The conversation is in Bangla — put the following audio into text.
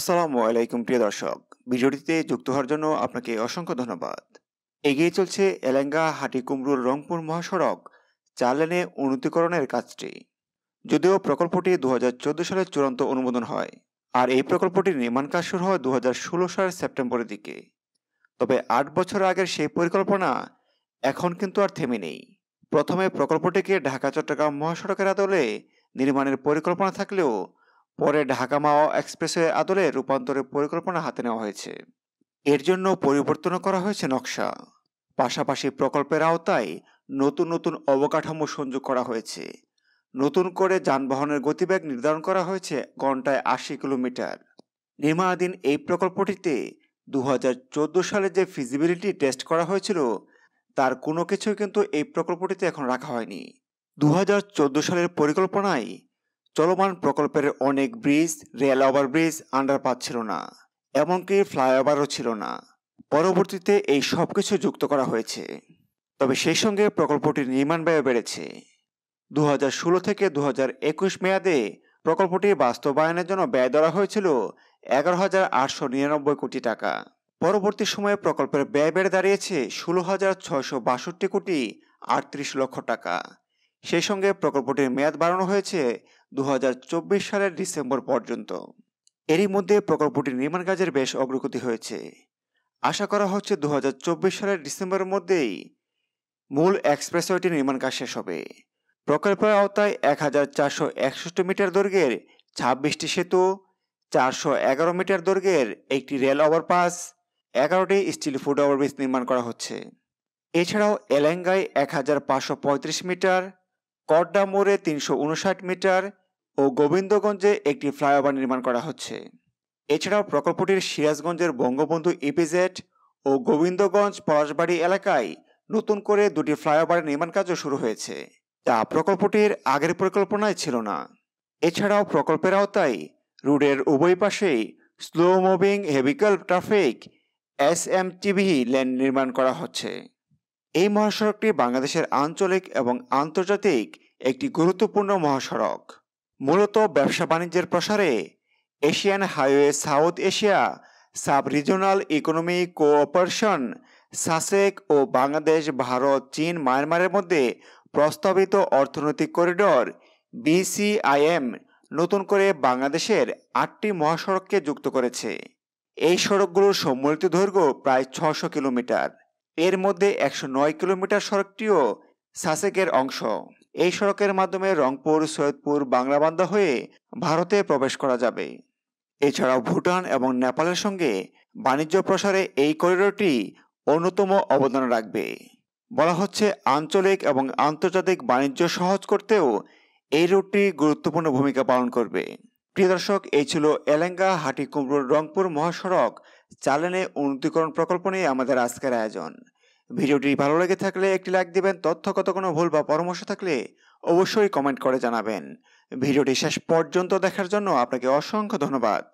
আসসালামু আলাইকুম প্রিয় দর্শক ভিডিওটিতে যুক্ত হওয়ার জন্য আপনাকে অসংখ্য ধন্যবাদ এগিয়ে চলছে এলেঙ্গা হাটিকুমরুর রংপুর মহাসড়ক চার লেনে উন্নতিকরণের কাজটি যদিও প্রকল্পটি দু সালে চূড়ান্ত অনুমোদন হয় আর এই প্রকল্পটির নির্মাণ কাজ শুরু হয় দু সালের সেপ্টেম্বরের দিকে তবে আট বছর আগের সেই পরিকল্পনা এখন কিন্তু আর থেমে নেই প্রথমে প্রকল্পটিকে ঢাকা চট্টগ্রাম মহাসড়কের আদলে নির্মাণের পরিকল্পনা থাকলেও পরে ঢাকা মাওয়া এক্সপ্রেসওয়ে আদলে রূপান্তরের পরিকল্পনা হাতে নেওয়া হয়েছে এর জন্য পরিবর্তন করা হয়েছে নকশা পাশাপাশি প্রকল্পের আওতায় নতুন নতুন অবকাঠামো সংযোগ করা হয়েছে নতুন করে যানবাহনের গতিবেগ নির্ধারণ করা হয়েছে ঘন্টায় আশি কিলোমিটার নির্মাণাধীন এই প্রকল্পটিতে দু সালে যে ফিজিবিলিটি টেস্ট করা হয়েছিল তার কোনো কিছুই কিন্তু এই প্রকল্পটিতে এখন রাখা হয়নি দু সালের পরিকল্পনায় চলমান প্রকল্পের অনেক ব্রিজ রেল ওভারব্রিজ আন্ডারপাস ছিল না এমনকি ফ্লাইওভারও ছিল না পরবর্তীতে এই সব কিছু যুক্ত করা হয়েছে তবে সেই সঙ্গে প্রকল্পটির নির্মাণ ব্যয় বেড়েছে দু হাজার ষোলো থেকে দু হাজার একুশ মেয়াদে প্রকল্পটি বাস্তবায়নের জন্য ব্যয় ধরা হয়েছিল এগারো হাজার আটশো নিরানব্বই কোটি টাকা পরবর্তী সময়ে প্রকল্পের ব্যয় বেড়ে দাঁড়িয়েছে ষোলো হাজার ছয়শো বাষট্টি কোটি আটত্রিশ লক্ষ টাকা সেই সঙ্গে প্রকল্পটির মেয়াদ বাড়ানো হয়েছে দু সালের ডিসেম্বর পর্যন্ত এরই মধ্যে প্রকল্পটির নির্মাণ কাজের বেশ অগ্রগতি হয়েছে আশা করা হচ্ছে দু সালের ডিসেম্বরের মধ্যেই মূল এক্সপ্রেসওয়েটি নির্মাণ কাজ শেষ হবে প্রকল্পের আওতায় এক হাজার চারশো মিটার দৈর্ঘ্যের ছাব্বিশটি সেতু চারশো এগারো মিটার দৈর্ঘ্যের একটি রেল ওভারপাস এগারোটি স্টিল ফুড ওভারব্রিজ নির্মাণ করা হচ্ছে এছাড়াও এলেঙ্গায় এক হাজার পাঁচশো পঁয়ত্রিশ মিটার কড্ডা মোড়ে তিনশো উনষাট মিটার ও গোবিন্দগঞ্জে একটি ফ্লাইওভার নির্মাণ করা হচ্ছে এছাড়াও প্রকল্পটির সিরাজগঞ্জের বঙ্গবন্ধু ইপিজেড e ও গোবিন্দগঞ্জ পলাশবাড়ি এলাকায় নতুন করে দুটি ফ্লাইওভারের নির্মাণ কাজও শুরু হয়েছে যা প্রকল্পটির আগের পরিকল্পনায় ছিল না এছাড়াও প্রকল্পের আওতায় রোডের উভয় পাশেই slow moving vehicle traffic S M TV lane নির্মাণ করা হচ্ছে এই মহাসড়কটি বাংলাদেশের আঞ্চলিক এবং আন্তর্জাতিক একটি গুরুত্বপূর্ণ মহাসড়ক মূলত ব্যবসা বাণিজ্যের প্রসারে Asian highway South Asia sub regional economy cooperation SASEC ও বাংলাদেশ ভারত চীন মায়ানমারের মধ্যে প্রস্তাবিত অর্থনৈতিক করিডর বিসিআইএম নতুন করে বাংলাদেশের আটটি মহাসড়ককে যুক্ত করেছে এই সড়কগুলোর সম্মিলিত দৈর্ঘ্য প্রায় ছশো কিলোমিটার এর মধ্যে একশো নয় কিলোমিটার সড়কটিও সাসেকের অংশ এই সড়কের মাধ্যমে রংপুর সৈয়দপুর বাংলাবান্ধা হয়ে ভারতে প্রবেশ করা যাবে এছাড়াও ভুটান এবং নেপালের সঙ্গে বাণিজ্য প্রসারে এই করিডোরটি অন্যতম অবদান রাখবে বলা হচ্ছে আঞ্চলিক এবং আন্তর্জাতিক বাণিজ্য সহজ করতেও এই রুটটি গুরুত্বপূর্ণ ভূমিকা পালন করবে প্রিয় দর্শক এই ছিল এলেঙ্গা হাটিকুমরুর রংপুর মহাসড়ক চালানে উন্নতিকরণ প্রকল্প নিয়ে আমাদের আজকের আয়োজন ভিডিওটি ভালো লেগে থাকলে একটি লাইক দিবেন তথ্যগত কোনো ভুল বা পরামর্শ থাকলে অবশ্যই কমেন্ট করে জানাবেন ভিডিওটি শেষ পর্যন্ত দেখার জন্য আপনাকে অসংখ্য ধন্যবাদ